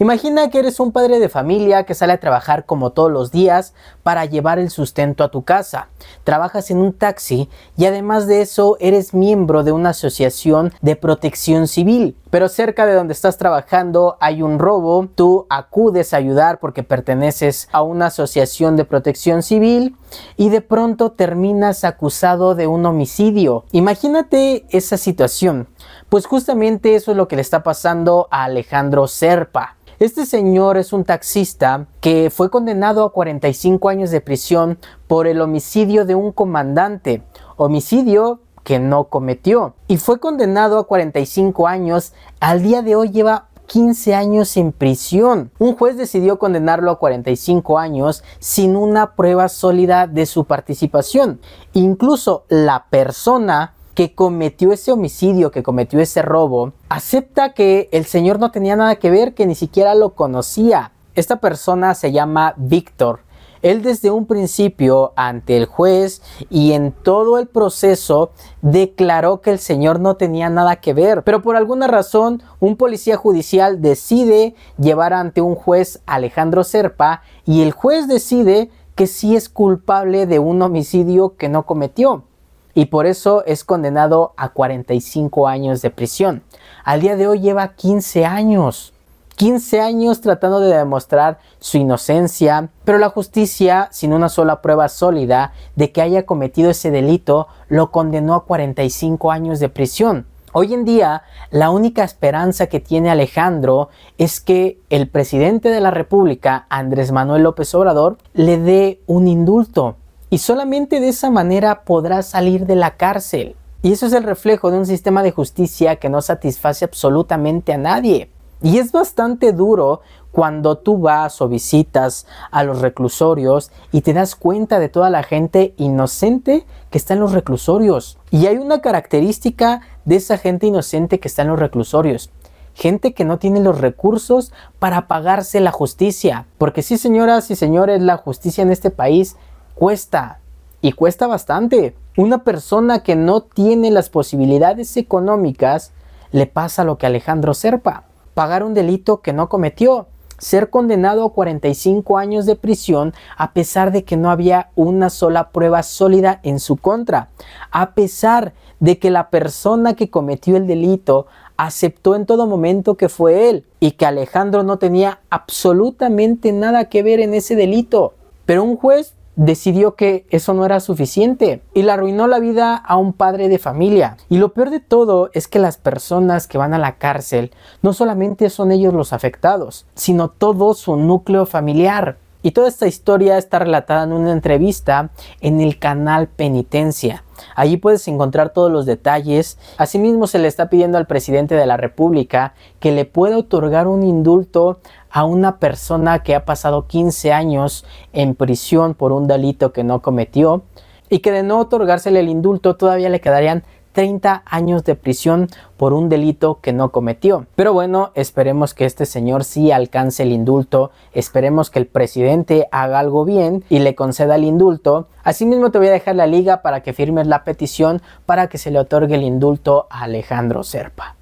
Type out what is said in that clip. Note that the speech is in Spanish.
Imagina que eres un padre de familia que sale a trabajar como todos los días para llevar el sustento a tu casa. Trabajas en un taxi y además de eso eres miembro de una asociación de protección civil. Pero cerca de donde estás trabajando hay un robo, tú acudes a ayudar porque perteneces a una asociación de protección civil y de pronto terminas acusado de un homicidio. Imagínate esa situación. Pues justamente eso es lo que le está pasando a Alejandro Serpa. Este señor es un taxista que fue condenado a 45 años de prisión por el homicidio de un comandante, homicidio que no cometió, y fue condenado a 45 años, al día de hoy lleva 15 años en prisión. Un juez decidió condenarlo a 45 años sin una prueba sólida de su participación. Incluso la persona que cometió ese homicidio, que cometió ese robo, acepta que el señor no tenía nada que ver, que ni siquiera lo conocía. Esta persona se llama Víctor. Él desde un principio ante el juez y en todo el proceso declaró que el señor no tenía nada que ver, pero por alguna razón un policía judicial decide llevar ante un juez Alejandro Serpa y el juez decide que sí es culpable de un homicidio que no cometió y por eso es condenado a 45 años de prisión. Al día de hoy lleva 15 años. 15 años tratando de demostrar su inocencia, pero la justicia, sin una sola prueba sólida de que haya cometido ese delito, lo condenó a 45 años de prisión. Hoy en día, la única esperanza que tiene Alejandro es que el presidente de la República, Andrés Manuel López Obrador, le dé un indulto y solamente de esa manera podrás salir de la cárcel. Y eso es el reflejo de un sistema de justicia que no satisface absolutamente a nadie. Y es bastante duro cuando tú vas o visitas a los reclusorios y te das cuenta de toda la gente inocente que está en los reclusorios. Y hay una característica de esa gente inocente que está en los reclusorios. Gente que no tiene los recursos para pagarse la justicia. Porque sí, señoras y señores, la justicia en este país cuesta y cuesta bastante. Una persona que no tiene las posibilidades económicas le pasa lo que Alejandro Serpa, pagar un delito que no cometió, ser condenado a 45 años de prisión a pesar de que no había una sola prueba sólida en su contra, a pesar de que la persona que cometió el delito aceptó en todo momento que fue él y que Alejandro no tenía absolutamente nada que ver en ese delito. Pero un juez decidió que eso no era suficiente y le arruinó la vida a un padre de familia. Y lo peor de todo es que las personas que van a la cárcel no solamente son ellos los afectados, sino todo su núcleo familiar. Y toda esta historia está relatada en una entrevista en el canal Penitencia. Allí puedes encontrar todos los detalles. Asimismo, se le está pidiendo al presidente de la República que le pueda otorgar un indulto a una persona que ha pasado 15 años en prisión por un delito que no cometió y que de no otorgársele el indulto todavía le quedarían 30 años de prisión por un delito que no cometió. Pero bueno, esperemos que este señor sí alcance el indulto, esperemos que el presidente haga algo bien y le conceda el indulto. Asimismo te voy a dejar la liga para que firmes la petición para que se le otorgue el indulto a Alejandro Serpa.